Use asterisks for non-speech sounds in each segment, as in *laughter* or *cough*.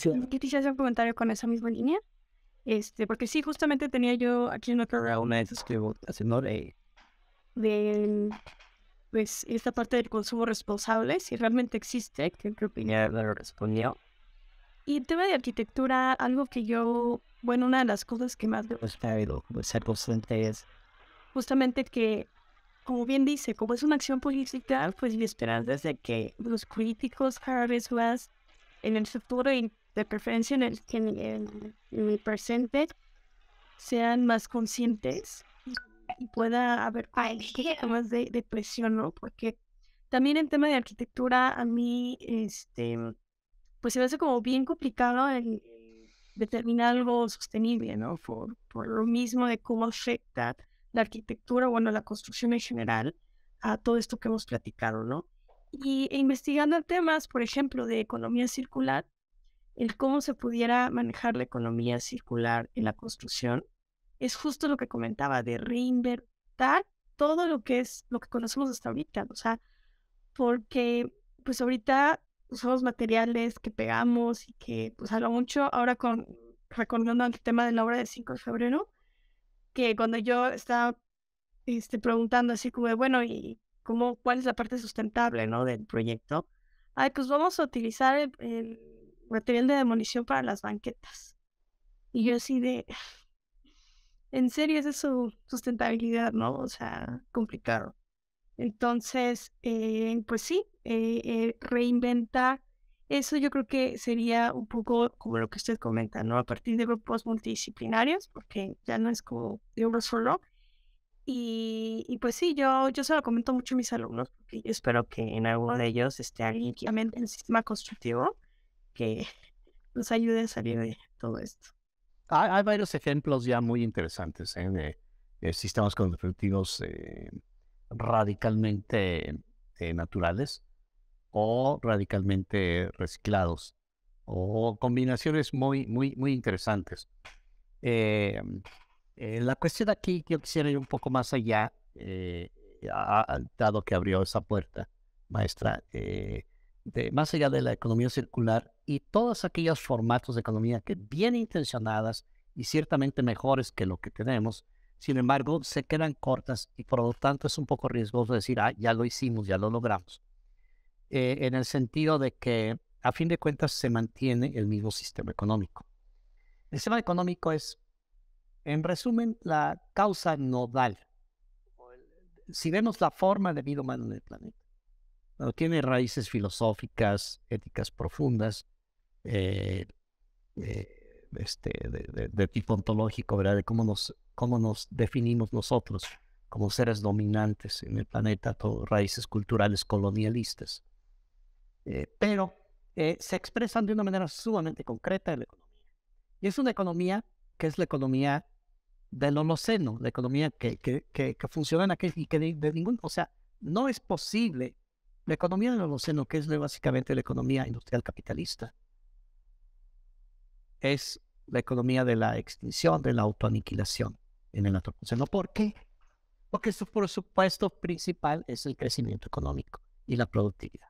Yo quisiera hacer un comentario con esa misma línea. Este, porque sí, justamente tenía yo aquí en una de esas haciendo de, pues esta parte del consumo responsable, si realmente existe, que opinión le respondió. Y el tema de arquitectura, algo que yo, bueno, una de las cosas que más me es justamente que, como bien dice, como es una acción política, pues mi esperanza es de que los críticos cada vez más en el futuro de preferencia en el, en el presente, sean más conscientes y pueda haber *laughs* más de, presión, ¿no? Porque también en tema de arquitectura a mí, este, pues se me hace como bien complicado determinar algo sostenible, ¿no? Por, lo mismo de cómo afecta la arquitectura, bueno, la construcción en general, a todo esto que hemos platicado, ¿no? Y e investigando temas, por ejemplo, de economía circular, el cómo se pudiera manejar la economía circular en la construcción, es justo lo que comentaba, de reinvertir todo lo que es lo que conocemos hasta ahorita, o sea, porque pues ahorita usamos pues, materiales que pegamos y que pues a mucho ahora con recordando el tema de la obra del 5 de febrero, que cuando yo estaba este, preguntando así como, bueno, ¿y cómo, cuál es la parte sustentable, no, del proyecto? Ay, pues vamos a utilizar el material de demolición para las banquetas. Y yo así de, en serio, esa es su sustentabilidad, ¿no? O sea, complicado. Entonces, eh, pues sí, eh, eh, reinventar eso yo creo que sería un poco como lo que usted comenta, ¿no? A partir de grupos multidisciplinarios, porque ya no es como de uno solo. Y, pues sí, yo, yo se lo comento mucho a mis alumnos, porque yo espero que en alguno de ellos esté alguien que el sistema constructivo que nos ayude a salir de todo esto. Hay, varios ejemplos ya muy interesantes en ¿eh? Eh, sistemas constructivos eh, radicalmente naturales o radicalmente reciclados o combinaciones muy, muy, muy interesantes. la cuestión aquí, yo quisiera ir un poco más allá, dado que abrió esa puerta, maestra, más allá de la economía circular, y todos aquellos formatos de economía que bien intencionadas y ciertamente mejores que lo que tenemos, sin embargo, se quedan cortas y por lo tanto es un poco riesgoso decir, ah, ya lo hicimos, ya lo logramos. Eh, en el sentido de que a fin de cuentas se mantiene el mismo sistema económico. El sistema económico es, en resumen, la causa nodal. Si vemos la forma de vida humana en el planeta, tiene raíces filosóficas, éticas profundas, eh, eh, este, de, tipo ontológico, ¿verdad? De cómo nos, cómo nos definimos nosotros como seres dominantes en el planeta, raíces culturales colonialistas. Eh, pero se expresan de una manera sumamente concreta en la economía. Y es una economía que es la economía del Holoceno, la economía que, que, que, funciona en aquel y que de, de ningún, o sea, no es posible la economía del Holoceno, que es básicamente la economía industrial capitalista, es la economía de la extinción, de la autoaniquilación en el antropoceno. ¿Por qué? Porque su presupuesto principal es el crecimiento económico y la productividad.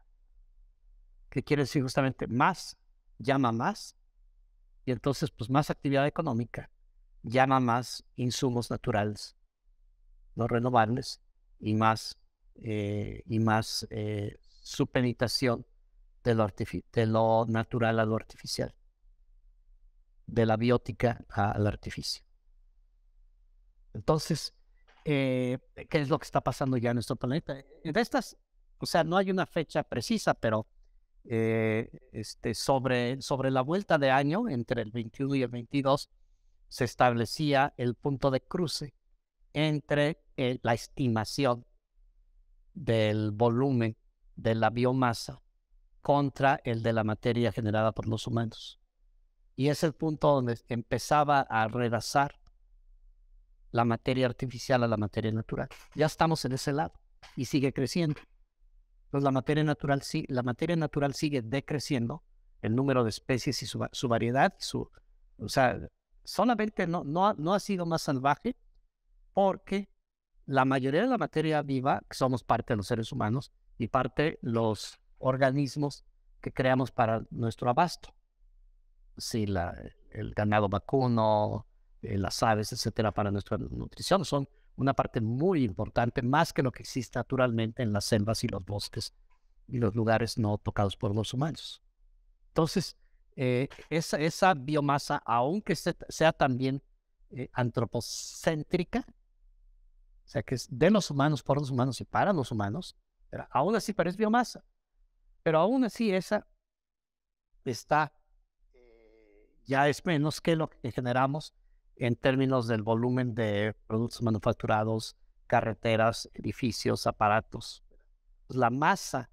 ¿Qué quiere decir justamente más, llama más, y entonces pues más actividad económica, llama más insumos naturales, no renovables, y más, eh, y más eh, de lo natural a lo artificial de la biótica al artificio. Entonces, eh, ¿qué es lo que está pasando ya en nuestro planeta? En estas, o sea, no hay una fecha precisa, pero eh, este, sobre, sobre la vuelta de año, entre el 21 y el 22, se establecía el punto de cruce entre eh, la estimación del volumen de la biomasa contra el de la materia generada por los humanos. Y es el punto donde empezaba a redazar la materia artificial a la materia natural. Ya estamos en ese lado y sigue creciendo. Entonces la materia natural, la materia natural sigue decreciendo, el número de especies y su, variedad, su, o sea, solamente no, no, no ha sido más salvaje porque la mayoría de la materia viva, que somos parte de los seres humanos y parte los organismos que creamos para nuestro abasto sí, el ganado vacuno, eh, las aves, etcétera, para nuestra nutrición son una parte muy importante, más que lo que existe naturalmente en las selvas y los bosques y los lugares no tocados por los humanos. Entonces, eh, esa, esa, biomasa, aunque sea también eh, antropocéntrica, o sea, que es de los humanos, por los humanos y para los humanos, aún así parece biomasa. Pero aún así esa está ya es menos que lo que generamos en términos del volumen de productos manufacturados, carreteras, edificios, aparatos. la masa